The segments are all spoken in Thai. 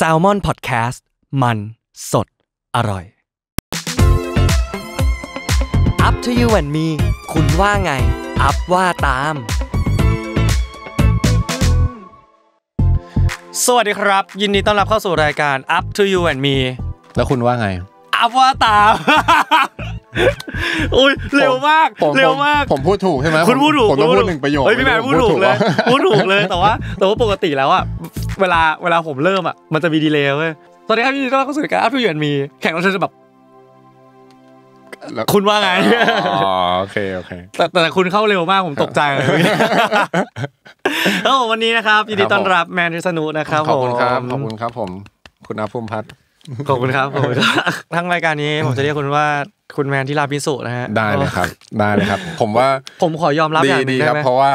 s a l ม o n PODCAST มันสดอร่อย Up to you and me คุณว่าไง อัพว่าตาม สวัสดีครับ ยินดีต้อนรับเข้าสู่รายการ Up to you and me แล้วคุณว่าไง อัพว่าตามอุ้ยเร็วมากเร็วมากผมพูดถูกใช่ไหมคุณพูดถูกผมต้องพูดหนึ่งประโยคเฮ้ยพี่แมนพูดถูกเลยพูดถูกเลยแต่ว่าแต่ว่าปกติแล้วอ่ะเวลาเวลาผมเริ่มอ่ะมันจะมีดีเลย์เว้ยตอนนี้ครับพี่ต้องเข้สู่การอัพทูเยือนมีแข่งเราจะแบบคุณว่าไงอ๋อโอเคโอเค แต่แต่คุณเข้าเร็วมากผมตกใจเลยแล้ววันนี้นะครับยินดีต้อนรับแมนทิสนุนะครับขอบคุณครับขอบคุณครับ ผม คุณอาภูมิพัฒน์ขอบคุณครับผมทั้งรายการนี้ ผมจะเรียกคุณว่าคุณแมนที่ลาพิสูจน์นะฮะได้เลยครับได้เลยครับ ผมว่าผมขอยอมรับอย่างดีครับ เพราะว่า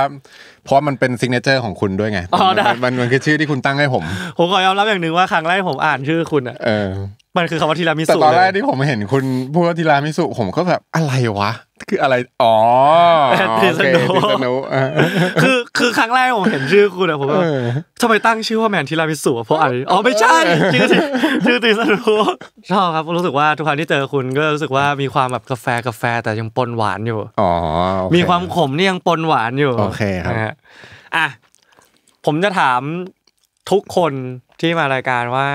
เพราะมันเป็นซิกเนเจอร์ของคุณด้วยไงออ๋มันมันคือชื่อที่คุณตั้งให้ผม ผมขอยอมรับอย่างหนึ่งว่าครั้งแรกผมอ่านชื่อคุณอ่ะมันคือคำว่าทีรามิสุแต่ตอนแรกที่ผมเห็นคุณพูดว่าทีรามิสุผมก็แบบอะไรวะคืออะไร อ๋อติสโนคือคือครั้งแรกผมเห็นชื่อคุณอะผมแบบทำไมตั้งชื่อว่าแมนทีรามิสุเพราะอะไรอ๋อไม่ใช่ชื่อชื่อตนสโนชอบครับรู้สึกว่าทุกครั้งที่เจอคุณ ก็รู้สึกว่ามีความแบบกาแฟกาแฟแต่ยังปนหวานอยู่ อ๋อ มีความขมนี่ยังปนหวานอยู่โอเคครับอ่ะผมจะถามทุกคนที่มารายการว่า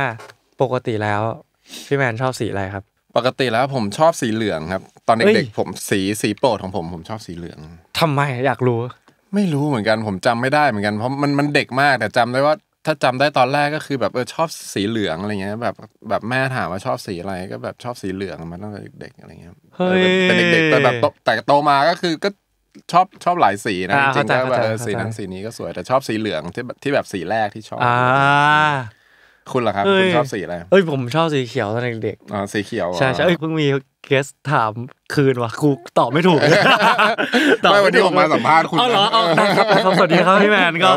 ปกติแล้วพี่แมนชอบสีอะไรครับ ปกติแล้วผมชอบสีเหลืองครับ ตอนเด็กๆผมสีสีโปรดของผมผมชอบสีเหลือง ทำไมอยากรู้ ไม่รู้เหมือนกันผมจำไม่ได้เหมือนกันเพราะมันมันเด็กมาก แต่จำได้ว่าถ้าจำได้ตอนแรกก็คือ แบบเออชอบสีเหลืองอะไรเงี้ย แบบแบบแม่ถามว่าชอบสีอะไรก็แบบชอบสีเหลืองมาตั้งแต่เด็กอะไรเงี้ยเป็นเด็กๆแต่แบบแต่โตมาก็คือก็ชอบชอบหลายสีนะจริงก็แบบสีนั้นสีนี้ก็สวยแต่ชอบสีเหลืองที่แบบที่แบบสีแรกที่ชอบอ่าคุณเหรอครับคุณชอบสีอะไรเอ้ยผมชอบสีเขียวตอนเด็กๆอ๋อสีเขียวใช่ใช่เอ้ยเพิ่งมีเกสถามคืนว่ะรูตอบไม่ถูกตอบไม่วันที่ผมมาสัมภาษณ์คุณอ๋อเหรอเอครับสวัสดีครับพี่แมนก็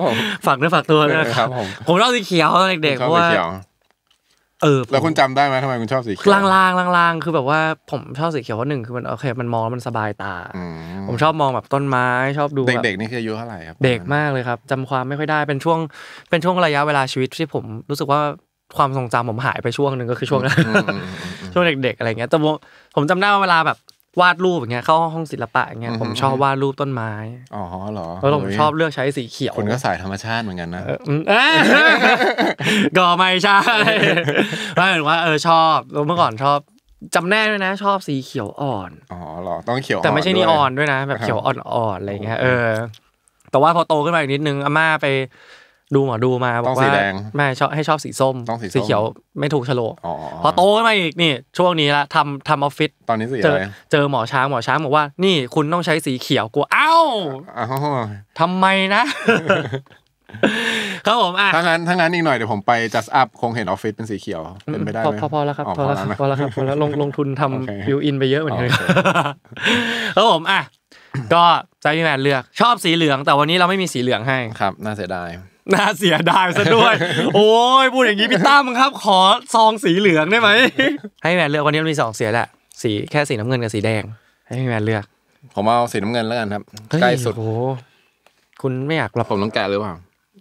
ฝากเนื้อฝากตัวนะครับผมผมชอบสีเขียวตอนเด็กเพราะว่าเออแล้วคุณจำได้ไหมทำไมคุณชอบสีเขียวลางลางลางลางคือแบบว่าผมชอบสีเขียวเพราะหนึ่งคือมันโอเคมันมองมันสบายตาผมชอบมองแบบต้นไม้ ชอบดูเด็กๆนี่คืออายุเท่าไหร่ครับเด็กมากเลยครับจำความไม่ค่อยได้เป็นช่วงเป็นช่วงระยะเวลาชีวิตที่ผมรู้สึกว่าความทรงจำผมหายไปช่วงหนึ่งก็คือช่วงนั้นช่วงเด็กๆ อะไรเงี้ยแต่ผมจำได้ว่าเวลาแบบวาดรูปอย่างเงี้ยเข้าห้องศิลปะอย่างเงี้ยผมชอบวาดรูปต้นไม้อ๋อเหรอแล้วผมชอบเลือกใช้สีเขียวคนก็สายธรรมชาติเหมือนกันนะก็ไม่ใช่ไม่เห็นว่าเออชอบเมื่อก่อนชอบจำแนกด้วยนะ ชอบสีเขียวอ่อนอ๋อเหรอต้องเขียวแต่ไม่ใช่นีออนด้วยนะ แบบเขียวอ่อนๆอะไรเงี้ยเออ แต่ว่าพอโตขึ้นมาอีกนิดนึงอาม่าไปดูหมอดูมาบอกว่าไม่ชอบให้ชอบสีส้มสีเขียวไม่ถูกฉลกพอโตขึ้นมาอีกนี่ช่วงนี้ละทำทำออฟฟิศตอนนี้สีอะไรเจอหมอช้างหมอช้างบอกว่านี่คุณต้องใช้สีเขียวกลัวเอ้าทำไมนะครับผมอ่ะถ้างั้นถ้างั้นอีกหน่อยเดี๋ยวผมไปจัสอัพคงเห็นออฟฟิศเป็นสีเขียวเป็นไปได้ไหมพอแล้วครับพอแล้วครับพอแล้วครับพอแล้วลงลงทุนทำบิวอินไปเยอะเหมือนกันครับผมอ่ะก็ใจพี่แมนเลือกชอบสีเหลือง แต่วันนี้เราไม่มีสีเหลืองให้ครับน่าเสียดายน่าเสียดายซะด้วยโอ้ยพูดอย่างนี้พี่ตั้มครับ ขอซองสีเหลืองได้ไหมให้แมนเลือกวันนี้มันมีสองเสียแหละสีแค่สีน้ำเงินกับสีแดง ให้แมนเลือกผมเอาสีน้ำเงินแล้วกันครับใกล้สุดโอ้คุณไม่อยากรับผมต้องแกะหรือเปล่า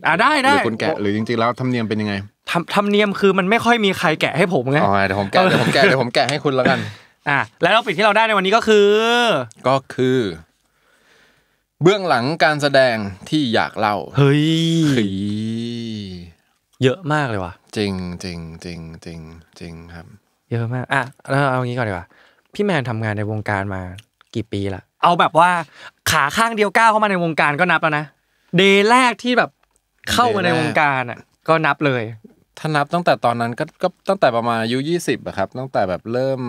อ่าได้ได้หรือคุณแกะ หรือจริงๆแล้วธรรมเนียมเป็นยังไงทำธรรมเนียมคือมันไม่ค่อยมีใครแกะ ให้ผมไงอ๋อเดี๋ยวผมแกะเดี๋ยวผมแกะเดี๋ยวผมแกะให้คุณแล้วกันอ่ะแล้วเราปิดที่เราได้ในวันนี้ก็คือ ก็คือเบื้องหลังการแสดงที่อยากเล่าเฮ้ยเยอะมากเลยว่ะจริงจริงจริงจริงจริงครับ เยอะมากอ่ะแล้วเอาอย่างนี้ก่อนดีกว่า พี่แมนทำงานในวงการมา กี่ปีละเอาแบบว่าขาข้างเดียวก้าวเข้ามาในวงการก็นับแล้วนะเดย์แรกที่แบบเข้ามาในวงการอ่ะ ก็นับเลย ถ้านับตั้งแต่ตอนนั้นก็ก็ตั้งแต่ประมาณอายุยี่สิบอะครับ ตั้งแต่แบบเริ่ม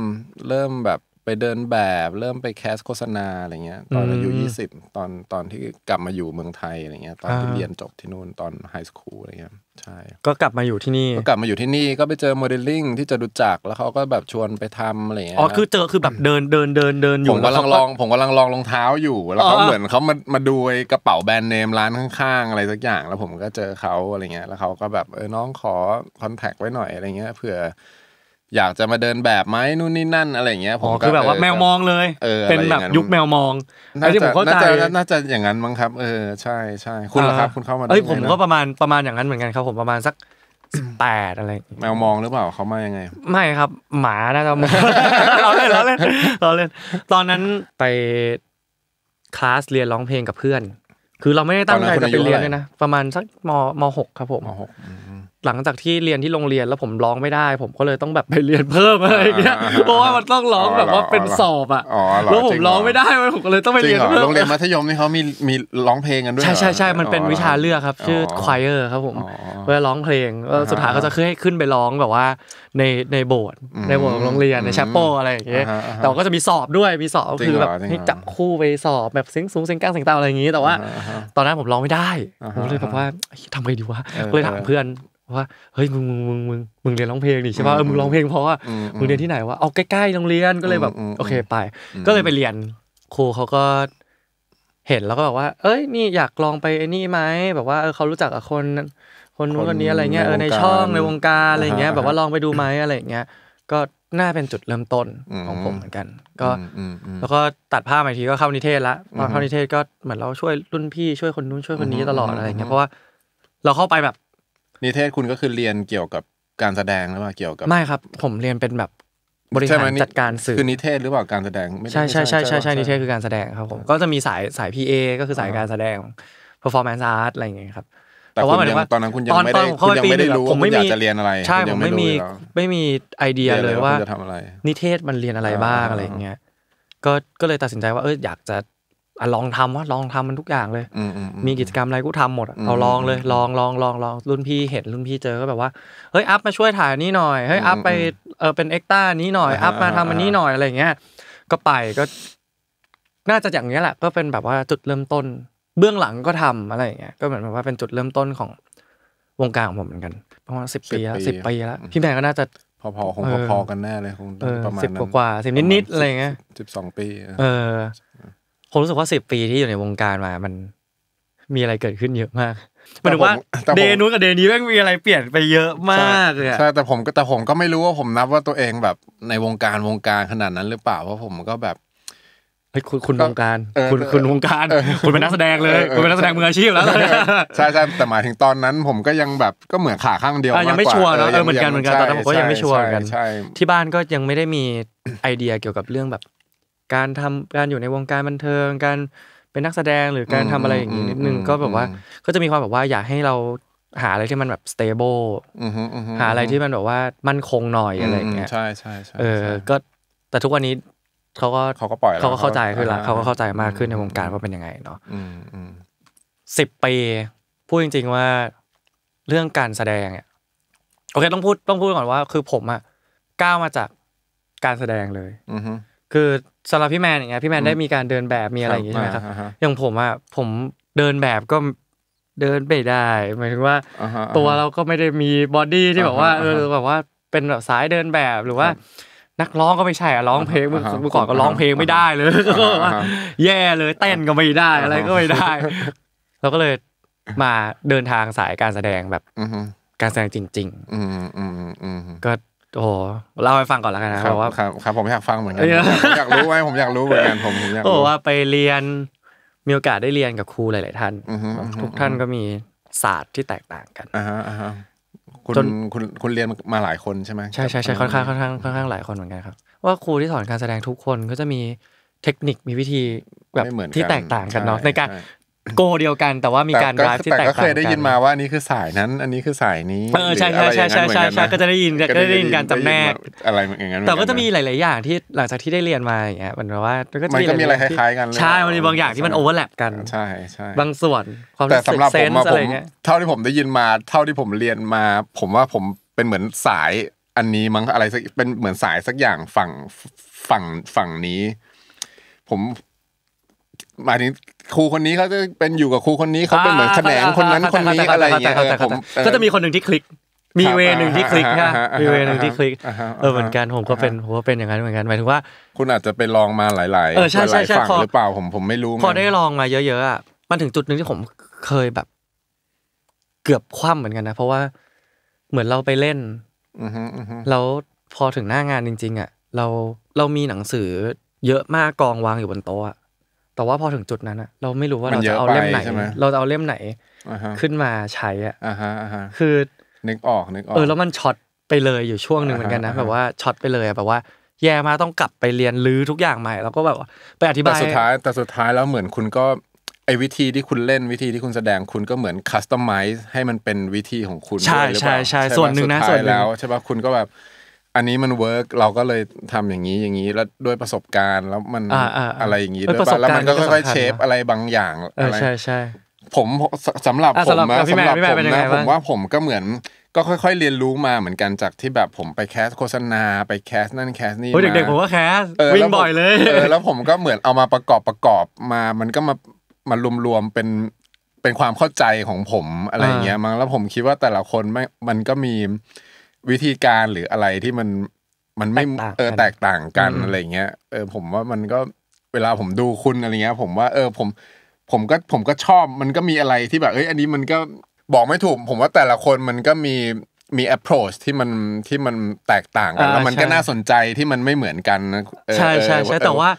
เริ่มแบบไปเดินแบบเริ่มไปแคสโฆษณาอะไรเงี้ย ตอนอายุยี่สิบตอนตอนที่กลับมาอยู่เมืองไทยอะไรเงี้ย ตอนที่เรียนจบที่นู่นตอนไฮสคูลอะไรเงี้ยใช่ก็กลับมาอยู่ที่นี่ก็กลับมาอยู่ที่นี่ก็ไปเจอโมเดลลิ่งที่จะดูจักแล้วเขาก็แบบชวนไปทำอะไรเงี้ยอ๋อคือเจอคือแบบเดินเดินเดินเดินอยู่ผมกำลังลองผมกำลังลองรองเท้าอยู่แล้วเขาเหมือนเขามามาดูกระเป๋าแบรนด์เนมร้านข้างๆ อะไรสักอย่าง แล้วผมก็เจอเขาอะไรเงี้ย แล้วเขาก็แบบเออน้องขอคอนแทคไว้หน่อยอะไรเงี้ยเผื่ออยากจะมาเดินแบบไหมนู่นนี่นั่นอะไรเงี้ยผมก็คือแบบว่าแมวมองเลยเป็นแบบยุคแมวมองน่าจะผมเข้าใจน่าจะอย่างนั้นมั้งครับเออใช่ใช่คุณครับคุณเข้ามาเอ้ยผมก็ประมาณประมาณอย่างนั้นเหมือนกันครับผมประมาณสักแปดอะไร แมวมองหรือเปล่าเขามายังไงไม่ครับ หมานะาจะมงเราเล่นเราเล่นเราเล่นตอนนั้นไปคลาสเรียนร้องเพลงกับเพื่อน คือเราไม่ได้ตั้งใจจะไปเรียนเลยนะประมาณสักมมหกครับผมมหกหลังจากที่เรียนที่โรงเรียนแล้วผมร้องไม่ได้ ผมก็เลยต้องแบบไปเรียนเพิ่มอะไรอย่างเงี้ยเพราะว่ามันต้องร้องแบบว่าเป็นสอบอ่ะแล้วผมร้องไม่ได้ผมก็เลยต้องไปเรียนเพิ่มโรงเรียนมัธยมนี่เขามีมีร้องเพลงกันด้วย ใช่ใช่ใช่มันเป็นวิชาเลือกครับชื่อควายเออร์ครับผมเวลาร้องเพลงสุดท้ายเขาจะขึ้นขึ้นไปร้องแบบว่า ในในโบสถ์ในโบสถ์โรงเรียนในแชปโปอะไรอย่างเงี้ยแต่ก็จะมีสอบด้วยมีสอบคือแบบให้จับคู่ไปสอบ แบบเสียงสูงเสียงกลางเสียงต่ำอะไรอย่างงี้แต่ว่า ตอนนั้นผมร้องไม่ได้ผมเลยแบบว่าทำไงดีวะเลยถามเพื่อนว่าเฮ้ยมึงมึงมึงมึงมึงเรียนร้องเพลงนี่ใช่ป่ะเออมึงร้องเพลงเพราะว่ามึงเรียนที่ไหนวะเอาใกล้ๆโรงเรียนก็เลยแบบ โอเคไป ก็เลยไปเรียน ครูเขาก็เห็นแล้วก็บอกว่า เอ้ย นี่อยากลองไปนี่ไหมแบบว่าเออเขารู้จักกับคนคนนู้นคนนี้อะไรเงี้ยเออในช่องในวงการอะไรเงี้ยแบบว่าลองไปดูไหมอะไรเงี้ยก็น่าเป็นจุดเริ่มต้นของผมเหมือนกัน ก็แล้วก็ตัดผ้ามาทีก็เข้านิเทศละพอเข้านิเทศก็เหมือนเราช่วยรุ่นพี่ช่วยคนนู้นช่วยคนนี้ตลอดอะไรเงี้ยเพราะว่าเราเข้าไปแบบนิเทศคุณก็คือเรียนเกี่ยวกับการแสดงหรือเปล่าเกี่ยวกับไม่ครับ ผมเรียนเป็นแบบบริหารจัดการสื่อคือนิเทศหรือเปล่าการแสดงใช่ใช่ใช่ใช่ใช่นิเทศคือการแสดงครับผมก็จะมีสายสายเอก็คือสายการแสดง performance art อะไรอย่างเงี้ยครับแต่ว่าหมายถึงว่าตอนนั้นคุณยังไม่ได้คุณยังไม่ได้รู้ผมไม่ากจะเรียนอะไรใช่ผมไม่มีไม่มีไอเดียเลยว่านิเทศมันเรียนอะไรบ้างอะไรอย่างเงี้ยก็ก็เลยตัดสินใจว่าเอออยากจะอ่ะลองทำว่าลองทำมันทุกอย่างเลยมีกิจกรรมอะไรกูทำหมดเอาลองเลย ลองลองลองลองรุ่นพี่เห็นรุ่นพี่เจอก็แบบว่า เฮ้ยอัพมาช่วยถ่ายนี้หน่อยเฮ้ยอัพไปเออเป็นเอ็กต้า นี้หน่อย อัพมาทำันนี้หน่อยอะไรเงี้ยก็ไปก็ น่าจะอย่างเงี้ยแหละก็เป็นแบบว่าจุดเริ่มต้นเบื้องหลังก็ทำอะไรเงี้ยก็เหมือนแบบว่าเป็นจุดเริ่มต้นของวงการของผมเหมือนกันประมาณสิบปีแล้วสิบปีแล้วพี่แม่ก็น่าจะพอๆคงพอๆกันแน่เลยคงประมาณสิบกว่าสิบนิดๆอะไรเงี้ยสิบสองปี เออผมรู้สึกว่าสิบปีที่อยู่ในวงการมา มัน มีอะไรเกิดขึ้นเยอะมากหมายถึงว่าเดนู้นกับเดนี้แม่งมีอะไรเปลี่ยนไปเยอะมากเลยใช่ แต่ผมก็แต่ผมก็ไม่รู้ว่าผมนับว่าตัวเองแบบในวงการวงการขนาดนั้น หรือเปล่า เพราะผมก็แบบคุณคุณวงการคุณคุณวงการ คุณเป็นนักแสดงเลยคุณเป็นนักแสดงมืออาชีพแล้ว ใช่ใช่แต่หมายถึงตอนนั้น ผมก็ยังแบบก็เหมือนขาข้างเดียว ยังไม่ชัวร์เนาะเหมือนกันเหมือนกันแต่ผมก็ยังไม่ชัวร์กันที่บ้านก็ยังไม่ได้มีไอเดียเกี่ยวกับเรื่องแบบการทำการอยู่ในวงการบันเทิงการเป็นนักแสดงหรือการทำอะไรอย่างนี้นิดนึงก็แบบว่า ก็จะมีความแบบว่าอยากให้เราหาอะไรที่มันแบบสเตเบิลหาอะไรที่มันแบบว่ามั่นคงหน่อยอะไรอย่างเงี้ยใช่ใช่ใช่เออก็แต่ทุกวันนี้เขาก็เขาก็ปล่อยเขาก็เข้าใจขึ้นละเขาก็เข้าใจมากขึ้นในวงการว่าเป็นยังไงเนาะสิบปีพูดจริง ๆว่าเรื่องการแสดงเนี่ยโอเคต้องพูดต้องพูดก่อนว่า คือผมอะก้าวมาจากการแสดงเลย อืคือสำหรับพี่แมนอย่างเงี้ยพี่แมนได้มีการเดินแบบมีอะไรอย่างเงี้ยใช่ไหมครับอย่างผมอ่ะผมเดินแบบก็เดินไม่ได้หมายถึงว่าตัวเราก็ไม่ได้มีบอดี้ที่แบบว่า เออแบบว่าเป็นแบบสายเดินแบบหรือว่า นักร้องก็ไม่ใช่อะร้องเพลงเมื่อก่อนก็ร้องเพลงไม่ได้เลยก็แย่เลย เต้นก็ไม่ได้อะไรก็ไม่ได้เราก็เลยมาเดินทางสายการแสดงแบบการแสดงจริงๆก็โอ้โหเล่าให้ฟังก่อนแล้วกันนะครับว่าครับครับผมอยากฟังเหมือนกันอยากรู้ไว้ผมอยากรู้เหมือนกันผมผมอยากรู้ว่าไปเรียนมีโอกาสได้เรียนกับครูหลาย ๆ ท่าน ทุกท่านก็มีศาสตร์ที่แตกต่างกันอ่าฮะคุณคุณคุณเรียนมาหลายคนใช่ไหมใช่ใช่ใช่ค่อนข้างค่อนข้างค่อนข้างหลายคนเหมือนกันครับว่าครูที่สอนการแสดงทุกคนก็จะมีเทคนิคมีวิธีแบบที่แตกต่างกันเนาะในการโกเดียวกันแต่ว่ามีการราบที่แตกต่างกันก็เคยได้ยินมาว่านี่คือสายนั้น อันนี้คือสายนี้เออใช่ใช่ใช่ใช่ใช่ก็จะได้ยินก็ได้ยินการจำแนกอะไรอย่างนั้นแต่ก็จะมีหลาย ๆ อย่างที่หลังจากที่ได้เรียนมาอย่างเงี้ยมันแปลว่ามันก็จะมีอะไรคล้าย ๆ กันใช่มันมีบางอย่างที่มันโอเวอร์แลปกันใช่ใช่บางส่วนความแต่สำหรับผมอะผมเเท่าที่ผมได้ยินมาเท่าที่ผมเรียนมา ผมว่าผมเป็นเหมือนสายอันนี้มั้งอะไรสักเป็นเหมือนสายสักอย่างฝั่งฝั่งฝั่งนี้ ผมหมายถึงครูคนนี้เขาจะเป็นอยู่กับครูคนนี้เขาเป็นเหมือนแขนงคนนั้นคนนี้อะไรอย่างเงี้ยผมก็จะมีคนหนึ่งที่คลิก มีเวหนึ่งที่คลิกะมีเวหนึ่งที่คลิกเออเหมือนกันผมก็เป็นผมก็เป็นอย่างนั้นเหมือนกันหมายถึงว่า คุณอาจจะไปลองมาหลายๆหลายฝั่งหรือเปล่าผมผมไม่รู้พอได้ลองมาเยอะๆอ่ะมันถึงจุดหนึ่งที่ผมเคยแบบ เกือบคว่ำเหมือนกันนะ เพราะว่า เหมือนเราไปเล่นแล้วพอถึงหน้างานจริงๆอ่ะ เราเรามีหนังสือเยอะมากกองวางอยู่บนโต๊ะแต่ว่าพอถึงจุดนั้นอะเราไม่รู้ว่าเราจะเอาเล่มไหนเราจะเอาเล่มไหนขึ้นมาใช้อ่ะคือนึกออกนึกออกเออแล้วมันช็อตไปเลยอยู่ช่วงหนึ่งเหมือนกันนะแบบว่าช็อตไปเลยแบบว่าแย่มาต้องกลับไปเรียนรื้อทุกอย่างใหม่ แล้วก็แบบไปอธิบายแต่สุดท้ายแต่สุดท้ายแล้วเหมือนคุณก็ไอ้วิธีที่คุณเล่นวิธีที่คุณแสดงคุณก็เหมือนคัสตอมไมซ์ให้มันเป็นวิธีของคุณใช่ใช่ใช่ส่วนหนึ่งนะส่วนแล้วใช่ป่ะคุณก็แบบอันนี้มันเวิร์กเราก็เลยทำอย่างนี้อย่างนี้แล้วด้วยประสบการณ์แล้วมันอะไรอย่างนี้ด้วยแล้วมันก็ค่อยๆเชฟอะไรบางอย่างอะไรใช่ใช่ผมสำหรับผมนะสำหรับผมนะผมว่าผมก็เหมือนก็ค่อย ๆเรียนรู้มาเหมือนกันจากที่แบบผมไปแคสโฆษณาไปแคสนั่นแคสนี่มาเด็กๆผมก็แคสวิ่งบ่อยเลยแล้วผมก็เหมือนเอามาประกอบประกอบมา มันก็มามารวมๆเป็นเป็นความเข้าใจของผมอะไรอย่างเงี้ยมั้งแล้วผมคิดว่าแต่ละคนไม่มันก็มีวิธีการหรืออะไรที่มันมันไม่เออแตกต่างกันอะไรเงี้ยเออผมว่ามันก็เวลาผมดูคุณอะไรเงี้ย ผมว่าเออผมผมก็ผมก็ชอบมันก็มีอะไรที่แบบ เอ้ยอันนี้มันก็บอกไม่ถูกผมว่าแต่ละคนมันก็มีมี approach ที่มันที่มันแตกต่างกันแล้วมันก็น่าสนใจที่มันไม่เหมือนกันใช่ใช่ใช่แต่ว่า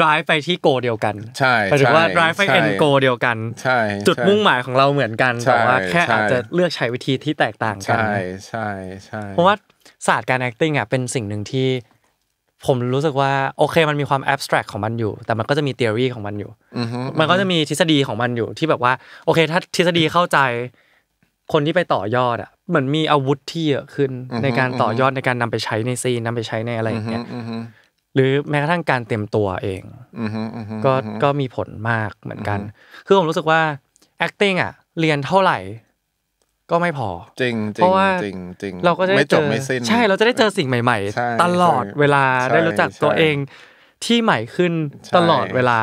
d r i v ไปที่โกเดียวกัน ใช่หมายถึงว่า d r i v ไป end นโกเดียวกันใช่ จุดมุ่งหมายของเราเหมือนกัน แต่ว่าแค่อาจจะเลือกใช้วิธีที่แตกต่างกัน ใช่ ใช่ใช่ เพราะว่าศาสตร์การ acting อ่ะ เป็นสิ่งหนึ่งที่ ผมรู้สึกว่า โอเคมันมีความแอบสแตรกของมันอยู่ แต่มันก็จะมีท e o r ีของมันอยู่ มันก็จะมีทฤษฎีของมันอยู่ ที่แบบว่า โอเค ถ้าทฤษฎีเข้าใจ คนที่ไปต่อยอดอ่ะเหมือนมีอาวุธที่เยอะขึ้นในการต่อยอดในการนำไปใช้ในซีนนำไปใช้ในอะไรอย่างเงี้ยหรือแม้กระทั่งการเต็มตัวเองก็ก็มีผลมากเหมือนกันคือผมรู้สึกว่า acting อ่ะเรียนเท่าไหร่ ก็ไม่พอ จริงเพราะว่าจริงจริงเราก็จะได้เจอใช่เราจะได้เจอสิ่งใหม่ ๆ ตลอดเวลาได้รู้จักตัวเองที่ใหม่ขึ้นตลอดเวลา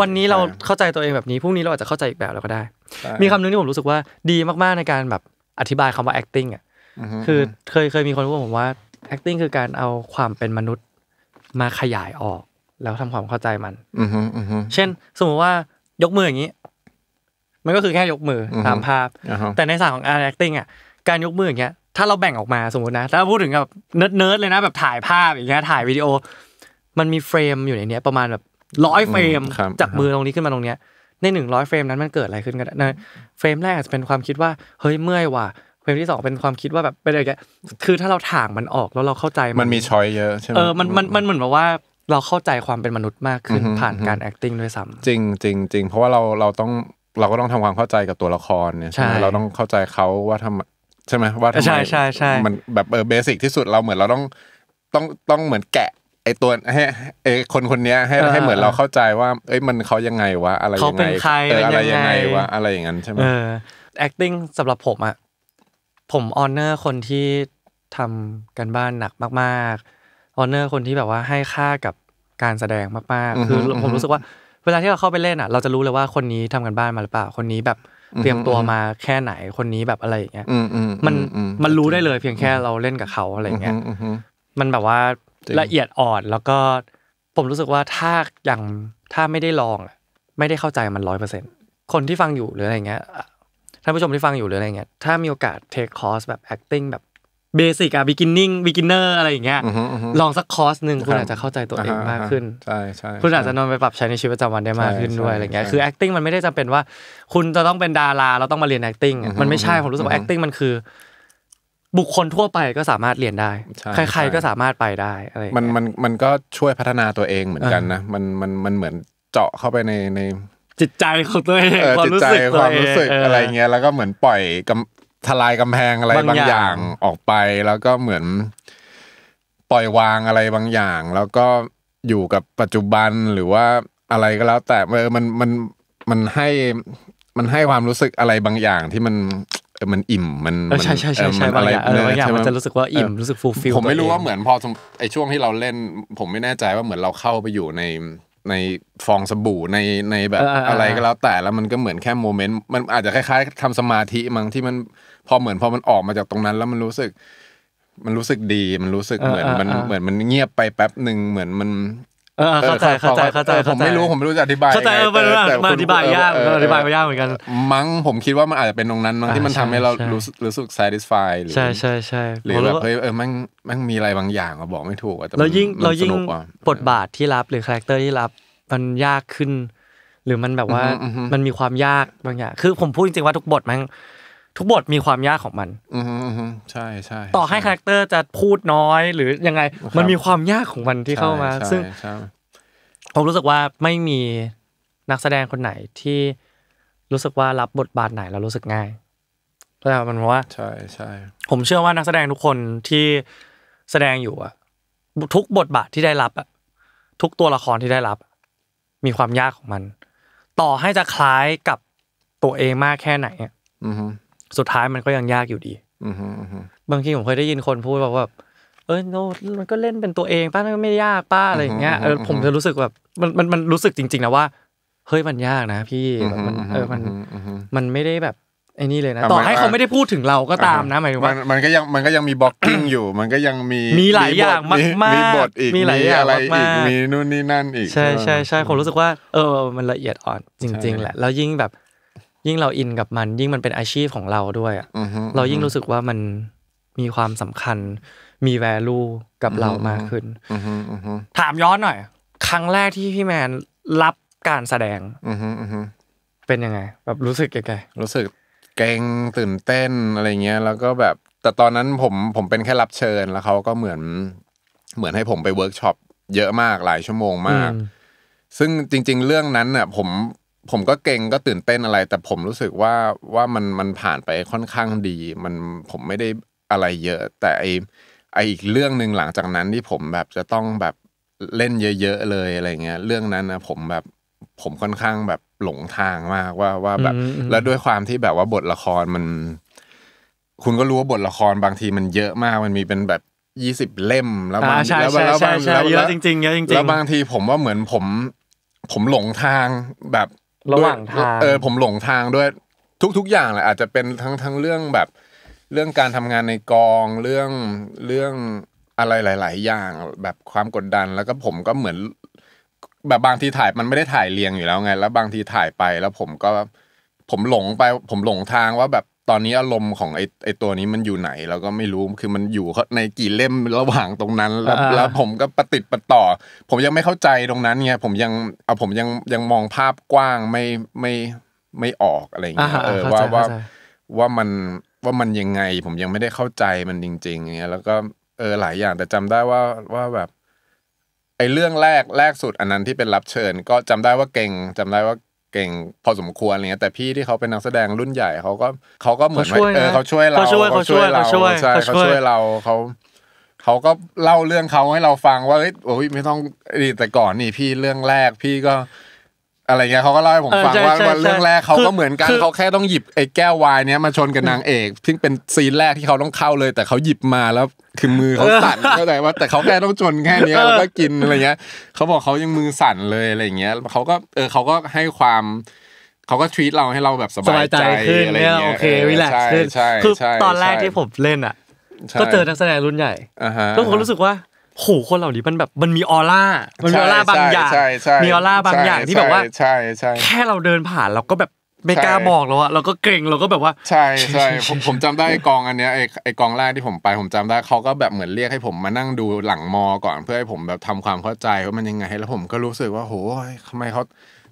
วันนี้เราเข้าใจตัวเองแบบนี้พรุ่งนี้เราอาจจะเข้าใจอีกแบบเราก็ได้ มีคำนึงที่ผมรู้สึกว่าดีมากๆในการแบบอธิบายคำว่า acting อ่ะคือเคยเคยมีคนพูดผมว่า acting คือการเอาความเป็นมนุษย์มาขยายออกแล้วทำความเข้าใจมันเช่น สมมติว่ายกมืออย่างนี้ มันก็คือแค่ยกมือตามภาพแต่ในศาสตร์ของ acting อ่ะ การยกมืออย่างเงี้ยถ้าเราแบ่งออกมาสมมตินะถ้าพูดถึงแบบเนิร์ดเลยนะแบบถ่ายภาพอย่างเงี้ยถ่ายวิดีโอ มันมีเฟรมอยู่ในเนี้ยประมาณแบบร้อยเฟรม จากมือตรงนี้ขึ้นมาตรงเนี้ย ในหนึ่งร้อยเฟรมนั้นมันเกิดอะไรขึ้นกันนะเฟรมแรกอาจจะเป็นความคิดว่าเฮ้ยเมื่อยว่ะเพลงที่สองเป็นความคิดว่าแบบเป็นอะไรแก คือถ้าเราถ่างมันออกแล้วเราเข้าใจมันมีช้อยเยอะใช่ไหมเออมันมันมันเหมือนแบบว่าเราเข้าใจความเป็นมนุษย์มากขึ้นผ่านการ acting ด้วยซ้ำจริงจริงจริงเพราะว่าเราเราต้องเราก็ต้องทำความเข้าใจกับตัวละครเนี่ยใช่เราต้องเข้าใจเขาว่าทำใช่ไหมว่าทำไมมันแบบเออเบสิกที่สุดเราเหมือนเราต้องต้องต้องเหมือนแกะไอตัวให้ไอคนคนนี้ให้ให้เหมือนเราเข้าใจว่าเอ้ยมันเขายังไงวะอะไรยังไงเขาเป็นใครอะไรยังไงวะอะไรอย่างนั้นใช่ไหม acting สำหรับผมอะผมออนเนอร์คนที่ทำกันบ้านหนักมากๆออนเนอร์คนที่แบบว่าให้ค่ากับการแสดงมากๆคือผมรู้สึกว่าเวลาที่เราเข้าไปเล่นอ่ะ เราจะรู้เลยว่าคนนี้ทำกันบ้านมาหรือเปล่า คนนี้แบบเตรียมตัวมาแค่ไหนคนนี้แบบอะไรอย่างเงี้ยมันมันรู้ได้เลย เพียงแค่เราเล่นกับเขาอะไรเงี้ยมันแบบว่าละเอียดอ่อนแล้วก็ ผมรู้สึกว่าถ้าอย่างถ้าไม่ได้ลอง ไม่ได้เข้าใจมันร้อยเปอร์เซ็นคนที่ฟังอยู่หรืออะไรเงี้ยท่านผู้ชมที่ฟังอยู่หรืออะไรเงี้ย ถ้ามีโอกาสเทคคอร์สแบบ acting แบบเบสิกอะ beginning beginner อะไรอย่างเงี้ย ลองสักคอร์สหนึ่งคุณอาจจะเข้าใจตัวเองมากขึ้น ใช่ใคุณอาจจะนอนไปปรับใช้ในชีวิตประจำวันได้มากขึ้นด้วยอะไรเงี้ย คือ acting มันไม่ได้จำเป็นว่า คุณจะต้องเป็นดาราแล้วต้องมาเรียน acting มันไม่ใช่ ผมรู้สึกว่า acting มันคือ บุคคลทั่วไปก็สามารถเรียนได้ ใครๆ ก็สามารถไปได้อะไรมันมันมันก็ช่วยพัฒนาตัวเองเหมือนกันนะ มันมันมันเหมือนเจาะเข้าไปในในจิตใจของตัวเองความรู้สึกความรู้สึกอะไรเงี้ยแล้วก็เหมือนปล่อยกำทลายกำแพงอะไรบางอย่างออกไปแล้วก็เหมือนปล่อยวางอะไรบางอย่าง แล้วก็อยู่กับปัจจุบันหรือว่าอะไรก็แล้ว แต่เออมันมันมันให้มันให้ความรู้สึกอะไรบางอย่าง ที่มันมันอิ่ม มันใช่ใช่ใช่ใช่บางอย่างบางอย่างมันจะรู้สึกว่าอิ่มรู้สึกฟูลฟิลผมไม่รู้ว่าเหมือนพอไอช่วงที่เราเล่น ผมไม่แน่ใจว่าเหมือนเราเข้าไปอยู่ในในฟองสบู่ในในแบบอะไรก็แล้วแต่แล้วมันก็เหมือนแค่โมเมนต์มันอาจจะคล้าย ๆ ทำสมาธิมั้งที่มันพอเหมือนพอมันออกมาจากตรงนั้นแล้วมันรู้สึก มันรู้สึกดีมันรู้สึกเหมือนมันเหมือนมันเงียบไปแป๊บหนึ่งเหมือนมันเข้าใจเข้าใจเข้าใจผมไม่รู้ผมไม่รู้จะอธิบายเข้าใจมันอธิบายยากอธิบายยากเหมือนกันมั้งผมคิดว่ามันอาจจะเป็นตรงนั้นมั้งที่มันทำให้เรารู้รู้สึก satisfy หรือใช่ใช่ใช่หรือแบบเฮ้ยเออมังมังมีอะไรบางอย่างอะบอกไม่ถูกอะแต่เรายิ่งเรายิ่งบทบาทที่รับหรือคาแรคเตอร์ที่รับมันยากขึ้น หรือมันแบบว่ามันมีความยากบางอย่าง คือผมพูดจริงๆว่าทุกบทมั้งทุกบทมีความยากของมันอือใช่ใช่ต่อให้คาแรคเตอร์จะพูดน้อยหรือยังไง มันมีความยากของมันที่เข้ามา ซึ่งผมรู้สึกว่าไม่มีนักแสดงคนไหนที่รู้สึกว่ารับบทบาทไหน แล้วรู้สึกง่ายก็จะมันว่า ใช่ใช่ผมเชื่อว่านักแสดงทุกคนที่แสดงอยู่อะทุกบทบาทที่ได้รับอะทุกตัวละครที่ได้รับ มีความยากของมัน ต่อให้จะคล้ายกับตัวเองมากแค่ไหนอะสุดท้ายมันก็ยังยากอยู่ดีบางทีผมเคยได้ยินคนพูดแบบว่า เอ้ยโนมันก็เล่นเป็นตัวเองป้ามันไม่ยากป้าอะไรอย่างเงี้ยเออผมจะรู้สึกแบบมันมัน มันรู้สึกจริงๆนะว่า เฮ้ยมันยากนะ พี่มันเออมัน มันไม่ได้แบบ ไอ้นี่เลยนะ ต่อให้เขาไม่ได้พูดถึงเราก็ตามนะหมายถึงว่ามันก็ยัง มันก็ยังมีบล็อกกิ้งอยู่ มันก็ยังมี มีหลายอย่างมากมีบทอีก มีอะไรอีก มีนู่นนี่นั่นอีก ใช่ใช่ใช่ผมรู้สึกว่า เออ มันละเอียดอ่อนจริงๆแหละ แล้วยิ่งแบบยิ่งเราอินกับมัน ยิ่งมันเป็นอาชีพของเราด้วยอเรายิ่งรู้สึกว่ามันมีความสำคัญมีแวลูกับเรามากขึ้นถามย้อนหน่อย ครั้งแรกที่พี่แมนรับการแสดงเป็นยังไง แบบรู้สึกยังไงรู้สึกเกงตื่นเต้นอะไรเงี้ยแล้วก็แบบแต่ตอนนั้นผมผมเป็นแค่รับเชิญแล้วเขาก็เหมือนเหมือนให้ผมไปเวิร์กช็อปเยอะมากหลายชั่วโมงมาก ซึ่งจริง ๆ เรื่องนั้นน่ะผมผมก็เก่งก็ตื่นเต้นอะไร แต่ผมรู้สึกว่าว่ามันมันผ่านไปค่อนข้างดี มันผมไม่ได้อะไรเยอะ แต่ไอไออีกเรื่องหนึ่งหลังจากนั้นที่ผมแบบจะต้องแบบเล่นเยอะๆเลยอะไรเงี้ยเรื่องนั้นนะผมแบบผมค่อนข้างแบบหลงทางมากว่าว่า แบบ แล้วด้วยความที่แบบว่าบทละครมัน คุณก็รู้ว่าบทละครบางทีมันเยอะมากมันมีเป็นแบบยี่สิบเล่มแล้วบางแล้วแล้วบางแล้วจริงๆแล้วบางทีผมว่าเหมือนผม ผมหลงทางแบบระหว่างทางเออผมหลงทางด้วยทุก ๆ อย่างแหละอาจจะเป็นทั้งทั้งเรื่องแบบเรื่องการทำงานในกอง เรื่องเรื่องอะไรหลาย ๆ อย่างแบบความกดดัน แล้วก็ผมก็เหมือน แบบบางทีถ่ายมันไม่ได้ถ่ายเรียงอยู่แล้วไง แล้วบางทีถ่ายไปแล้วผมก็ผมหลงไปผมหลงทางว่าแบบตอนนี้อารมณ์ของไอ้ไอ้ตัวนี้มันอยู่ไหนเราก็ไม่รู้คือมันอยู่ในกี่เล่มระหว่างตรงนั้นแล้วแล้วผมก็ปฏิติปต่อ ผมยังไม่เข้าใจตรงนั้นเนี่ยผมยังเอาผมยังยังมองภาพกว้างไม่ไม่ไม่ออกอะไรอย่างเงี้ยเออว่าว่าว่ามันว่ามันยังไง ผมยังไม่ได้เข้าใจมันจริง ๆเงี้ยแล้วก็เออหลายอย่างแต่จำได้ว่าว่าแบบ ไอ้เรื่องแรกแรกสุดอันนั้นที่เป็นรับเชิญ ก็จำได้ว่าเก่งจำได้ว่าก่งพอสมควรอะไรเงี้ยแต่พี่ที่เขาเป็นนักแสดงรุ่นใหญ่เขาก็ เขาก็เหมือนเออเขาช่วยเราเขาช่วยเขาช่วยเราใช่เขาช่วยเราเขา เขาก็เล่าเรื่องเขาให้เราฟังว่าเอ้ยโอ้ยไม่ต้องแต่ก่อนนี่พี่เรื่องแรกพี่ก็อะไรเงี้ยเขาก็เล่าให้ผมฟังว่าเรื่องแรกเขาก็เหมือนกันเขาแค่ต้องหยิบไอ้แก้ววายเนี้ยมาชนกับนางเอกซึ่งเป็นซีนแรกที่เขาต้องเข้าเลย แต่เขาหยิบมาแล้วคือมือเขาสั่นเข้าใจว่าแต่เขาแค่ต้องชนแค่นี้แล้วก็กินอะไรเงี้ยเขาบอกเขายังมือสั่นเลยอะไรเงี้ยเขาก็เออเขาก็ให้ความเขาก็ทวีตเราให้เราแบบสบายใจขึ้นอะไรเงี้ยโอเควิแลกซขึ้นคือตอนแรกที่ผมเล่นอ่ะก็เจอนักแสดงรุ่นใหญ่ก็ผมรู้สึกว่าโหคนเหล่านี้มันแบบมันมีออร่ามันมีออร่าบางอย่างมีออร่าบางอย่างที่แบบว่าใช่ใช่แค่เราเดินผ่านเราก็แบบไม่กล้าบอกแล้วอะเราก็เกรงเราก็แบบว่า ใช่ใช่ ผมผมจำได้กองอันเนี้ยไอไอกองแรกที่ผมไปผมจำได้เขาก็แบบเหมือนเรียกให้ผมมานั่งดูหลังมอ ก่อนเพื่อให้ผมแบบทำความเข้าใจว่ามันยังไงแล้วผมก็รู้สึกว่าโหทำไมเขา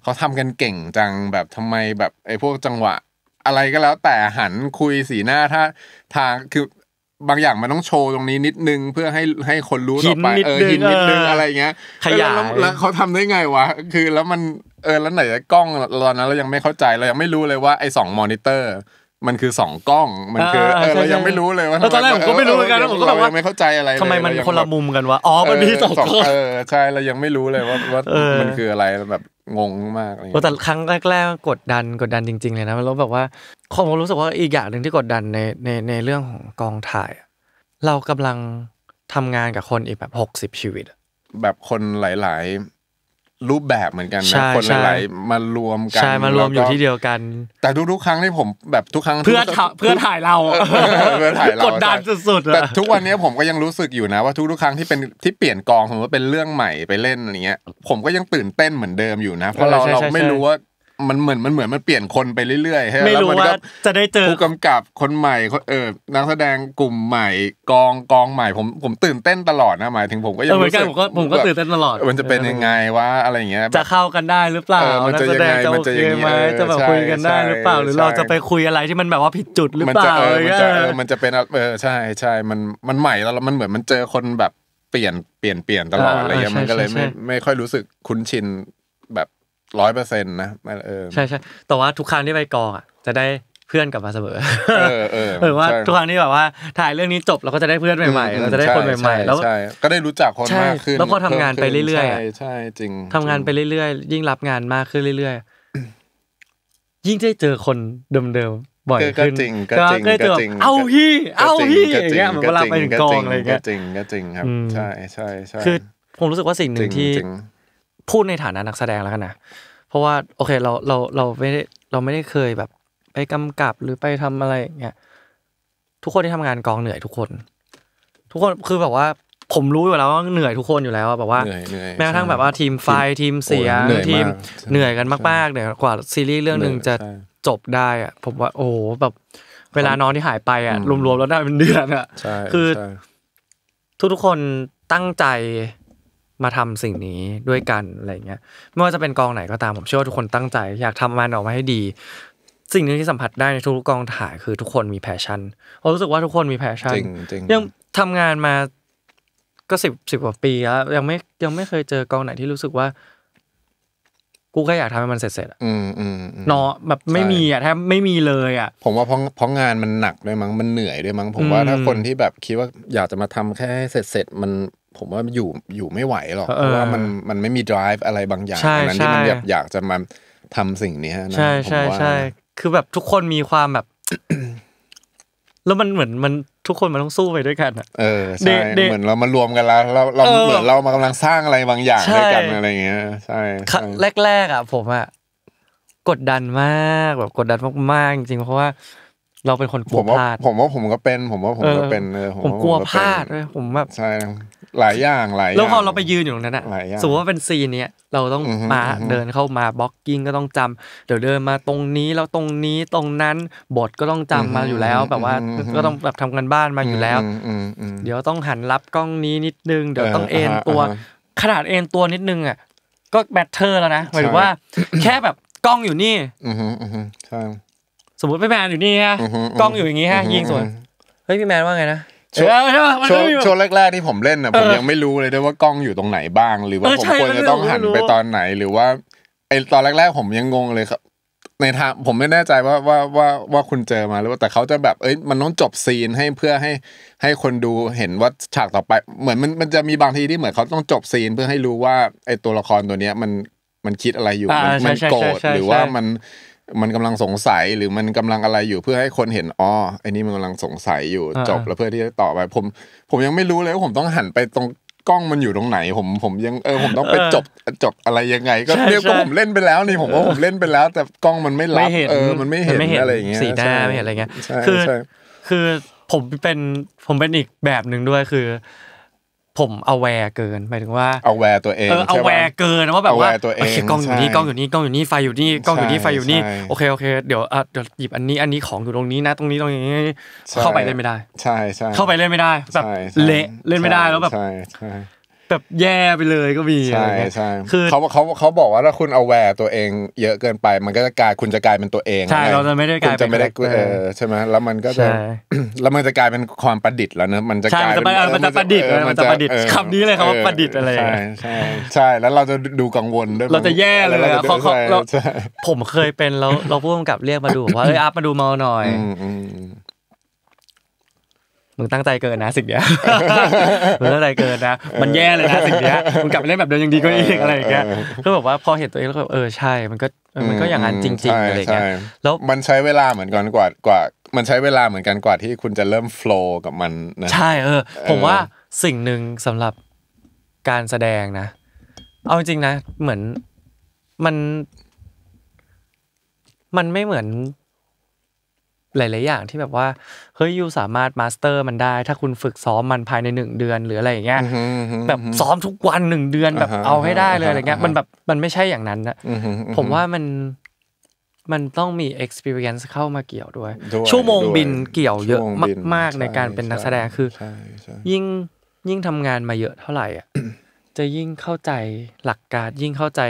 เขาทำกันเก่งจังแบบทำไมแบบไอพวกจังหวะอะไรก็แล้วแต่หันคุยสีหน้าถ้าทางคือบางอย่างมันต้องโชว์ตรงนี้นิดนึงเพื่อให้ให้คนรู้ต่อไปเออหินนิดนึงอะไรเงี้ยขยายแล้วเขาทำได้ไงวะ คือแล้วมันเออแล้วไหนกล้องตอนนั้นเรายังไม่เข้าใจเรายังไม่รู้เลยว่าไอ้สองมอนิเตอร์มันคือสองกล้องมันคือเรายังไม่รู้เลยว่าตอนแรกผมก็ไม่รู้เหมือนกันผมก็แบบว่าไม่เข้าใจอะไรทำไมมันคนละมุมกันวะอ๋อมันมีสองกล้องเออใช่เรายังไม่รู้เลยว่าว่ามันคืออะไรแบบงงมากเลยแต่ครั้งแรกๆกดดันกดดันจริงๆเลยนะแล้วแบบว่าผมรู้สึกว่าอีกอย่างหนึ่งที่กดดันในในในเรื่องของกองถ่าย เรากำลังทำงานกับคนอีกแบบหกสิบชีวิต แบบคนหลายรูปแบบเหมือนกันนะคนหลายๆมารวมกันใช่มารวมอยู่ที่เดียวกัน แต่ทุกๆครั้งที่ผมแบบทุกครั้งเพื่อเพื่อถ่ายเราเพื่อถ่ายเรากดดันสุดๆแต่ทุกวันนี้ผมก็ยังรู้สึกอยู่นะว่าทุกๆครั้งที่เป็นที่เปลี่ยนกองผมว่าเป็นเรื่องใหม่ไปเล่นอะไรเงี้ยผมก็ยังตื่นเต้นเหมือนเดิมอยู่นะเพราะเราเราไม่รู้ว่ามันเหมือนมันเหมือนมันเปลี่ยนคนไปเรื่อยๆไม้รู้วก็จะได้เจอผู้กำกับคนใหม่เออนักแสดงกลุ่มใหม่กองกองใหม่ผมผมตื่นเต้นตลอดนะหมายถึงผมก็ยังรู้สึกผมก็ผมก็ตื่นเต้นตลอด มันจะเป็นยังไงว่าอะไรอย่างเงี้ยจะเข้ากันได้หรือเปล่านักแสดงจะโอเคไหมจะแบบคุยกันได้หรือเปล่าหรือเราจะไปคุยอะไรที่มันแบบว่าผิดจุดหรือเปล่าเออมันจะเป็นเออใช่ใช่มันมันใหม่แล้วมันเหมือนมันเจอคนแบบเปลี่ยนเปลี่ยนเปลี่ยนตลอดอะไรเงี้ยมันก็เลยไม่ไม่ค่อยรู้สึกคุ้นชินแบบร้อยเปอร์เซ็นต์นะเออใช่ใช่แต่ว่าทุกครั้งที่ไปกองอ่ะจะได้เพื่อนกลับมาเสมอเออเออว่า ทุกครั้งที่แบบว่า ถ่ายเรื่องนี้จบเราก็จะได้เพื่อนใหม่ๆเราจะได้คนใหม่ๆ แล้วก็ได้รู้จักคนมากขึ้นแล้วพอทำงานไปเรื่อยๆใช่ใช่จริง ทำงานไปเรื่อยๆยิ่งรับงานมากขึ้นเรื่อยๆยิ่งได้เจอคนเดิมๆบ่อยขึ้นก็จริง ก็จริงก็จริงเอาฮี่เอาฮี่อย่างเงี้ยเหมือนเวลาไปงกองอะไรเงี้ยก็จริงก็จริงครับ ใช่ใช่ใช่คือผมรู้สึกว่าสิ่งหนึ่งที่พูดในฐานะนักแสดงแล้วกันนะ เพราะว่าโอเคเราเราเราไม่ได้เราไม่ได้เคยแบบ ไปกำกับหรือไปทำอะไรเงี้ยทุกคนที่ทำงานกองเหนื่อยทุกคน ทุกคนคือแบบว่า ผมรู้อยู่แล้วว่าเหนื่อยทุกคนอยู่แล้วแบบว่า่แม้กระทั่งแบบว่าทีมไฟทีมเสียงทีมเหนื่อยกันมากๆเนี่ยกว่าซีรีส์เรื่องหนึ่งจะจบได้อ่ะผมว่า โอ้โหแบบ เวลานอนที่หายไปอ่ะรวมๆแล้วได้เป็นเดือนอ่ะคือ ทุกๆคนตั้งใจมาทำสิ่งนี้ด้วยกันอะไรเงี้ยไม่ว่าจะเป็นกองไหนก็ตามผมเชื่อว่าทุกคนตั้งใจอยากทำมันออกมาให้ดี สิ่งหนึ่งที่สัมผัสได้ในทุกกองถ่ายคือทุกคนมีแพชชั่นผมรู้สึกว่าทุกคนมีแพชชั่นยังทำงานมาก็สิบสิบกว่าปีแล้วยังไม่ยังไม่เคยเจอกองไหนที่รู้สึกว่า กูแค่อยากทำให้มันเสร็จๆอ่ะเนาะแบบไม่มีอ่ะแทบไม่มีเลยอ่ะผมว่าเพราะเพราะงานมันหนักด้วยมั้งมันเหนื่อยด้วยมั้งผมว่าถ้าคนที่แบบคิดว่าอยากจะมาทำแค่เสร็จๆมันผมว่าอยู่อยู่ไม่ไหวหรอกเพราะว่ามันมันไม่มี drive อะไรบางอย่างนั้นที่มันอยากจะมาทำสิ่งนี้นะใช่ใช่ใช่ คือแบบทุกคนมีความแบบ แล้วมันเหมือนมันทุกคนมันต้องสู้ไปด้วยกันอ่ะเออใช่เหมือนเรามารวมกันแล้วเราเราเหมือนเรามากำลังสร้างอะไรบางอย่างด้วยกันอะไรเงี้ยใช่แรกๆอ่ะ ผมอ่ะกดดันมากแบบกดดันมากกจริงเพราะว่า เราเป็นคนกลัวพลาดผมว่าผมก็เป็น ผมว่าผมก็เป็นผมกลัวพลาดเลยผมแบบใช่หลายอย่างหลายแล้วพอเราไปยืนอยู่ตรงนั้นอะสมมติว่าเป็นซีนเนี้ยเราต้องมาเดินเข้ามาบล็อกกิ้งก็ต้องจำ เดี๋ยวเดินมาตรงนี้แล้วตรงนี้ตรงนั้นบทก็ต้องจำมาอยู่แล้วแบบว่าก็ต้องแบบทำกันบ้านมาอยู่แล้วเดี๋ยวต้องหันรับกล้องนี้นิดนึงเดี๋ยวต้องเอ็นตัว ขนาดเอ็นตัวนิดนึงอ่ะก็แบตเตอร์แล้วนะหมายถึงว่า แค่แบบกล้องอยู่นี่ใช่สมมติพี่แมนอยู่นี่ฮะกล้องอยู่อย่างงี้ฮะยิงสวนเฮ้ยพี่แมนว่าไงนะช่วงช่วงช่วงแรกๆที่ผมเล่นอ่ะผมยังไม่รู้เลยด้วยว่ากล้องอยู่ตรงไหนบ้าง หรือว่าผมควรจะต้องหันไปตอนไหน หรือว่าไอตอนแรกๆผมยังงงเลยครับ ในทางผมไม่แน่ใจว่าว่าว่าว่าคุณเจอมาหรือว่าแต่เขาจะแบบเอ้ยมันต้องจบซีนให้เพื่อให้ให้คนดูเห็นว่าฉากต่อไป เหมือนมันมันจะมีบางทีที่เหมือนเขาต้องจบซีน เพื่อให้รู้ว่าไอตัวละครตัวเนี้ยมันมันคิดอะไรอยู่มันโกรธหรือว่ามันมันกำลังสงสัยหรือมันกำลังอะไรอยู่เพื่อให้คนเห็นอ๋อไอ้นี่มันกำลังสงสัยอยู่จบแล้วเพื่อที่จะต่อไป ผม ผมยังไม่รู้เลยว่าผมต้องหันไปตรงกล้องมันอยู่ตรงไหน ผมผมยังเออ ผมต้องไปจบจบอะไรยังไง ก็เรียกว่าผมเล่นไปแล้วนี่ผมว่าผมเล่นไปแล้ว แต่กล้องมันไม่รับเออมันไม่เห็นอะไรอย่างเงี้ยสีหน้าไม่เห็นอะไรเงี้ยคือ คือผมเป็นผมเป็นอีกแบบหนึ่งด้วยคือผมเอาแวร์เกินหมายถึงว่าเอาแวร์ตัวเองเออเอาแวร์เกินว่าแบบว่าโอเคกล้องอยู่นี่กล้องอยู่นี่กล้องอยู่นี่ไฟอยู่นี่กล้องอยู่นี่ไฟอยู่นี่โอเคโอเคเดี๋ยวเดี๋ยวหยิบอันนี้อันนี้ของอยู่ตรงนี้นะ ตรงนี้ตรงนี้เข้าไปเล่นไม่ได้ ใช่ใช่เข้าไปเล่นไม่ได้แบบเละเล่นไม่ได้แล้วแบบแบบแย่ไปเลยก็มีใช่ใช่คือเขาเขาเขาบอกว่าถ้าคุณเอาแวร์ตัวเอง เยอะเกินไป มันก็จะกลายคุณจะกลายเป็นตัวเองใช่เราจะไม่ได้กลายคุณจะไม่ได้ใช่ไหมแล้วมันก็จะแล้วมันจะกลายเป็นความประดิษฐ์แล้วเนอะมันจะกลายเป็นมันจะประดิษฐ์มันจะประดิษฐ์คำนี้เลยครับว่าประดิษฐ์อะไรใช่ใช่แล้วเราจะดูกังวลด้วยเราจะแย่เลยอะเขาเขาผมเคยเป็นเราเราพูดกับเรียกมาดูว่าเอ้ยอัพมาดูเมาหน่อยมึงตั้งใจเกินนะ สิ่งเนี้ยมึงตั้งใจเกินนะ มันแย่เลยนะสิ่งเนี้ยมึงกลับไปเล่นแบบเดิมยังดีก็อีกอะไรอย่างเงี้ย ก็แบบว่าพอเห็นตัวเองแล้วก็ เออใช่มันก็มันก็อย่างนั้นจริงๆอะไรอย่างเงี้ยแล้วมันใช้เวลาเหมือนกันกว่ากว่า มันใช้เวลาเหมือนกันกว่าที่คุณจะเริ่มโฟล์กับมันนะใช่ เออ ผมว่าสิ่งหนึ่งสำหรับการแสดงนะ เอาจริงนะเหมือน มัน มันไม่เหมือนหลายๆอย่างที่แบบว่าเฮ้ยยูสามารถมาสเตอร์มันได้ ถ้าคุณฝึกซ้อมมันภายในหนึ่งเดือนหรืออะไรอย่างเงี้ยแบบซ้อมทุกวันหนึ่งเดือนแบบ เอาให้ได้เลยอะไรเงี้ยมันแบบมันไม่ใช่อย่างนั้นนะผมว่ามันมันต้องมี experience เข้ามาเกี่ยวด้วย ชั่วโมงบินเกี่ยวเยอะมาก ๆ ในการเป็นนักแสดงคือ ยิ่งยิ่งทำงานมาเยอะเท่าไหร่อ่ะจะยิ่งเข้าใจหลักการ ยิ่งเข้าใจ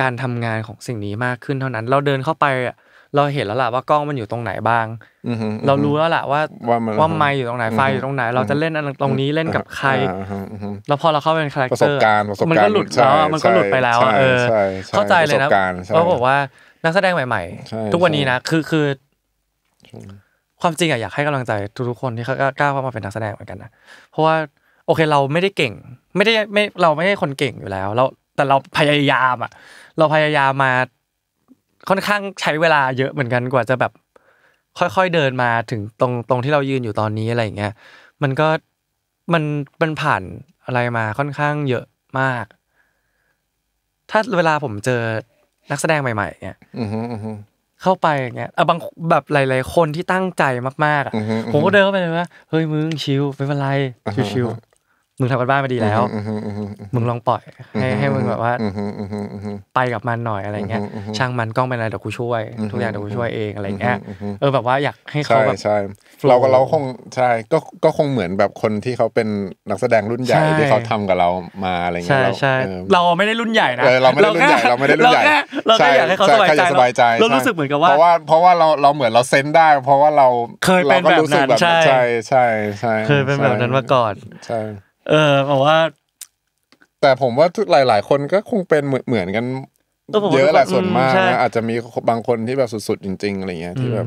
การทำงานของสิ่งนี้มากขึ้นเท่านั้น เราเดินเข้าไปอ่ะเราเห็นแล้วล่ะว่ากล้องมันอยู่ตรงไหนบ้างเรารู้แล้วล่ะว่าว่าไมอยู่ตรงไหนไฟอยู่ตรงไหน เราจะเล่นตรงนี้เล่นกับใครแล้วพอเราเข้าเป็นคาแรคเตอร์มันก็หลุดแล้วมันก็หลุดไปแล้วเออ เข้าใจเลยนะเราบอกว่านักแสดงใหม่ๆทุกวันนี้นะคือคือ ความจริงอะอยากให้กำลังใจ ทุกๆคนที่เขากล้าเข้ามาเป็นนักแสดงเหมือนกันนะเพราะว่าโอเค เราไม่ได้เก่ง ไม่ได้ไม่เราไม่ใช่คนเก่งอยู่แล้วเราแต่เราพยายามอะเราพยายามมาค่อนข้างใช้เวลาเยอะเหมือนกันกว่าจะแบบ ค่อยๆเดินมาถึงตรงตรงที่เรายืนอยู่ตอนนี้อะไรอย่างเงี้ยมันก็มันมันผ่านอะไรมาค่อนข้างเยอะมาก ถ้าเวลาผมเจอนักแสดงใหม่ ๆเนี่ยเข้าไปเงี้ยเอาบางแบบหลายๆคนที่ตั้งใจมากๆอ่ะผมก็เดินเข้าไปเลยว่าเฮ้ยมึงชิลไม่เป็นไรชิลมึงทำกันบ้านมาดีแล้ว มึงลองปล่อยให้ให้มึงแบบว่าไปกับมันหน่อยอะไรเงี้ย ช่างมันกล้องเป็นอะไรเดี๋ยวกูช่วย ทุกอย่างเดี๋ยวกูช่วยเองอะไรเงี้ย เออแบบว่าอยากให้เขาแบบใช่เราก็เราคงใช่ก็ก็คงเหมือนแบบคนที่เขาเป็นนักแสดงรุ่นใหญ่ที่เขาทำกับเรามาอะไรเงี้ยใช่เราไม่ได้รุ่นใหญ่นะเราไม่ได้รุ่นใหญ่เราไม่ได้รุ่นใหญ่เราแค่อยากให้เขาสบายใจเรารู้สึกเหมือนกับว่า เพราะว่าเพราะว่าเราเราเหมือนเราเซนได้ เพราะว่าเราเคยเป็นแบบนั้นใช่ใช่ใช่เคยเป็นแบบนั้นมาก่อนใช่เออบอกว่า แต่ผมว่าทุกหลายๆคนก็คงเป็นเหมือนกันเยอะแหละส่วนมากนะอาจจะมีบางคนที่แบบสุดๆ จริงๆอะไรเงี้ยที่แบบ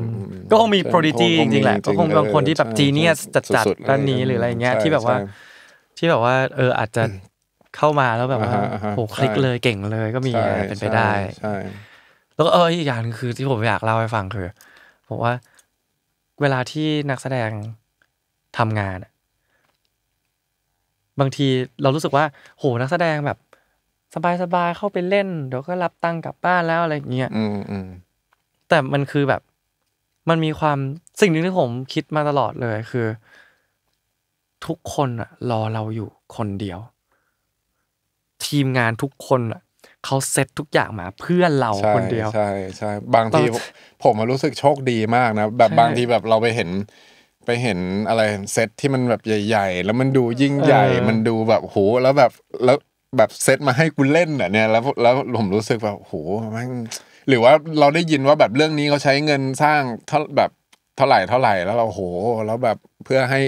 ก็คงมีโปรดิจีจริงๆแหละก็คงบางคนที่แบบจีเนียสจัดๆด้านนี้หรืออะไรเงี้ยที่แบบว่า ที่แบบว่า เอออาจจะเข้ามาแล้วแบบว่าโหคลิกเลยเก่งเลย ก็มีเป็นไปได้แล้วก็เอออีกอย่างคือที่ผมอยากเล่าให้ฟังคือผมว่าเวลาที่นักแสดงทำงานบางทีเรารู้สึกว่าโหนักแสดงแบบ สบายๆเข้าไปเล่น เดี๋ยวก็รับตังค์กลับบ้านแล้วอะไรเงี้ยแต่มันคือแบบ มันมีความสิ่งหนึ่งที่ผมคิดมาตลอดเลย คือ ทุกคนอะรอเราอยู่คนเดียว ทีมงานทุกคนอะเขาเซตทุกอย่างมา เพื่อเราคนเดียวใช่ใช่บางทีผมมารู้สึกโชคดีมากนะแบบบางทีแบบเราไปเห็นไปเห็นอะไรเซตที่มันแบบใหญ่ ๆ แล้วมันดูยิ่งใหญ่ มันดูแบบโห แล้วแบบแล้วแบบเซตมาให้กูเล่นอ่ะเนี่ย แล้วแล้วผมรู้สึกแบบโหมันหรือว่าเราได้ยินว่าแบบเรื่องนี้เขาใช้เงินสร้างเท่าแบบเท่าไหร่เท่าไหร่แล้วเราโหแล้วแบบเพื่อให้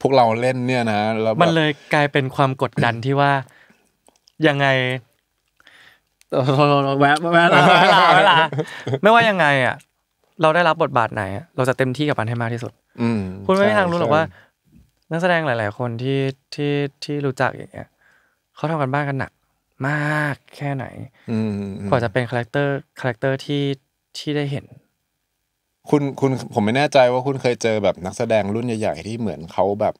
พวกเราเล่นเนี่ยนะแล้วมันเลยกลายเป็นความกดดันที่ว่ายังไงแวะแวะลแวะลาไม่ว่ายังไงอ่ะเราได้รับบทบาทไหน เราจะเต็มที่กับมันให้มากที่สุดอคุณไม่มีทางรู้หรอกว่า นักแสดงหลาย ๆ คนที่ที่ที่รู้จักอย่างเงี้ยเขาทำกันบ้านกันหนัก มากแค่ไหนกว่าจะเป็นคาแรคเตอร์คาแรคเตอร์ที่ที่ได้เห็น คุณคุณผมไม่แน่ใจว่าคุณเคยเจอแบบนักแสดงรุ่นใหญ่ ๆ ที่เหมือนเขาแบบ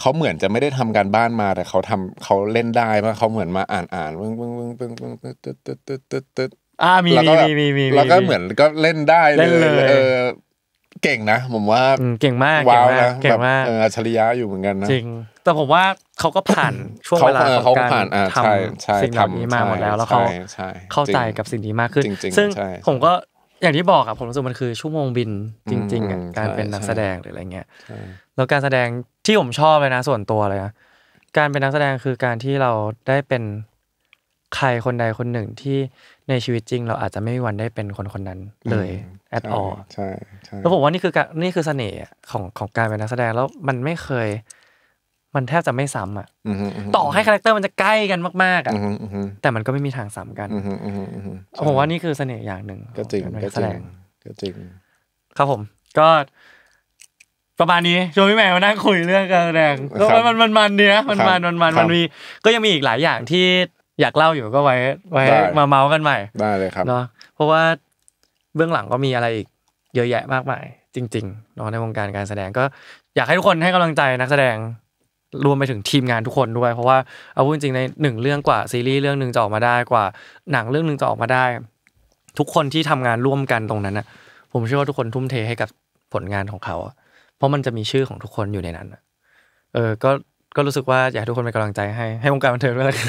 เขาเหมือนจะไม่ได้ทำการบ้านมา แต่เขาทำเขาเล่นได้ปาเขาเหมือนมาอ่านอ่านวึ้งวึ้งปึ้งปึ้งปึ้งตึ๊ดตึ๊ดตึ๊ดตึ๊ดอ่ามีมีมีมีแล้วก็เหมือนก็เล่นได้ เลยเออเก่งนะผมว่าเก่งมากว้าวนะเก่แบบงมากเอออัจฉริยะอยู่เหมือนกันนะจริง แต่ผมว่าเขาก็ผ่านช่วงเวลาของการทำสิ่งเหล่านี้มาหมดแล้ว แล้วเขาเข้าใจกับสิ่งนี้มากขึ้นจริงซึ่งผมก็อย่างที่บอกอะผมรู้สึกมันคือชั่วโมงบินจริงๆอะการเป็นนักแสดงหรืออะไรเงี้ยแล้วการแสดงที่ผมชอบเลยนะส่วนตัวเลยนะการเป็นนักแสดงคือการที่เราได้เป็นใครคนใดคนหนึ่งที่ในชีวิตจริงเราอาจจะไม่มีวันได้เป็นคนคนนั้น เลย at all ใช่ใช่แล้วผมว่านี่คือการนี่คือเสน่ห์ของของการเป็นนักแสดง แล้วมันไม่เคย มันแทบจะไม่ซ้ำอ่ะต่อให้คาแรคเตอร์มันจะใกล้กันมากๆอ่ะแต่มันก็ไม่มีทางซ้ำกันผมว่านี่คือเสน่ห์อย่างหนึ่งก็จริงก็จริงก็จริงครับผม ก็ ประมาณนี้ชวนพี่แม่มานั่งคุยเรื่องการแสดงมันมันมันเนี้ยมันมันมันมันมีก็ยังมีอีกหลายอย่างที่อยากเล่าอยู่ก็ไว้ไว้ มาเมาส์กันใหม่ได้เลยครับเนาะเพราะว่าเบื้องหลังก็มีอะไรอีกเยอะแยะมากมาย จริงๆเนาะในวงการการแสดงก็ อยากให้ทุกคนให้กำลังใจนักแสดงรวมไปถึงทีมงานทุกคนด้วย เพราะว่าเอาพูดจริงในหนึ่งเรื่องกว่าซีรีส์เรื่องหนึ่งจะออกมาได้กว่า หนังเรื่องหนึ่งจะออกมาได้ ทุกคนที่ทำงานร่วมกันตรงนั้นอ่ะ ผมเชื่อว่าทุกคนทุ่มเทให้กับผลงานของเขาเพราะมันจะมีชื่อของทุกคนอยู่ในนั้นเออ ก็ก็รู้สึกว่าอยากให้ทุกคนเป็นกำลังใจให้ให้วงการบันเทิงด้วยละกัน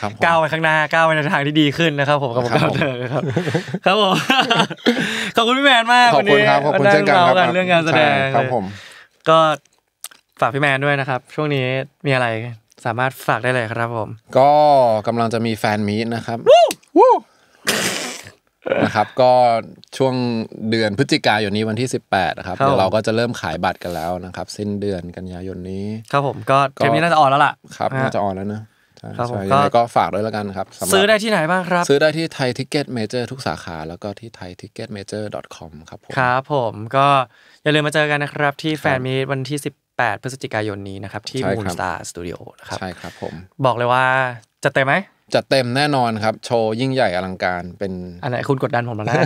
ครับก้าวไปข้างหน้าก้าวไปในทางที่ดีขึ้นนะครับ ผมกับวงการบันเทิงครับครับผมขอบคุณพี่แมนมากขอบคุณครับขอบคุณเช่นกันครับเรื่องการแสดงครับผม ก็ฝากพี่แมนด้วยนะครับ ช่วงนี้มีอะไรสามารถฝากได้เลยครับ ผม ก็กำลังจะมีแฟนมีตนะครับวู้นะครับก็ช่วงเดือนพฤศจิกายนนี้วันที่ 18นะครับครับเดี๋ยวเราก็จะเริ่มขายบัตรกันแล้วนะครับ สิ้นเดือนกันยายนนี้ ครับผมก็เทปนี้น่าจะออนแล้วล่ะครับน่าจะออนแล้วนะใช่ครับใช่ก็ฝากด้วยแล้วกันครับซื้อได้ที่ไหนบ้างครับ ซื้อได้ที่ไทยทิกเก็ตเมเจอร์ทุกสาขาแล้วก็ที่ไทยทิกเก็ตเมเจอร์ .com ครับผมครับผมก็อย่าลืมมาเจอกันนะครับที่แฟนมีวันที่ 18 พฤศจิกายนนี้นะครับที่มูนสตาร์สตูดิโอนะครับใช่ครับ ผมบอกเลยว่าจะเต็มไหมจัดเต็มแน่นอนครับโชว์ยิ่งใหญ่อลังการ เป็นอันไหนคุณกดดันผมมาแล้ว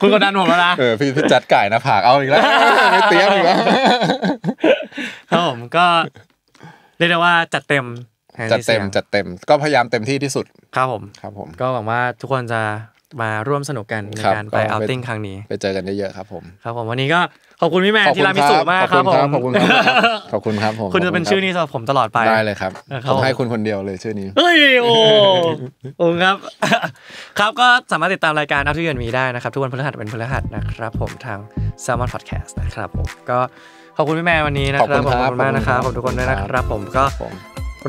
คุณกดดันผมแล้วนะเออพี่จัดไก่นะผากเอาอีกแล้วไม่เตี้ยมอีกแล้วครับผมก็เรียกได้ว่าจัดเต็ม จัดเต็มจัดเต็มก็พยายามเต็มที่ที่สุดครับผมครับ ผมก็หวังว่าทุกคนจะมาร่วมสนุกกันในการไปเอาติ้งครั้งนี้ไปเจอกันเยอะๆครับผมครับผมวันนี้ก็ขอบคุณพี่แมนที่รามิสุมากครับผมขอบคุณครับขอบคุณครับผมคุณจะเป็นชื่อนี้สำหรับผมตลอดไปได้เลยครับผมให้คุณคนเดียวเลยชื่อนี้เฮ้ยโอ้โอ้ครับครับก็สามารถติดตามรายการอัพที่เยือนมีได้นะครับทุกวันพฤหัสเป็นพฤหัสนะครับผมทาง s ซมอนพอดแคสต์นะครับผมก็ขอบคุณพี่แมนวันนี้นะครับขอบคุณมากนะครับ ผมทุกคนด้วยนะครับ ผมก็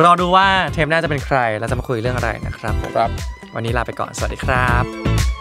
รอดูว่าเทมหน้าจะเป็นใครแล้วจะมาคุยเรื่องอะไรนะครับับวันนี้ลาไปก่อน สวัสดีครับ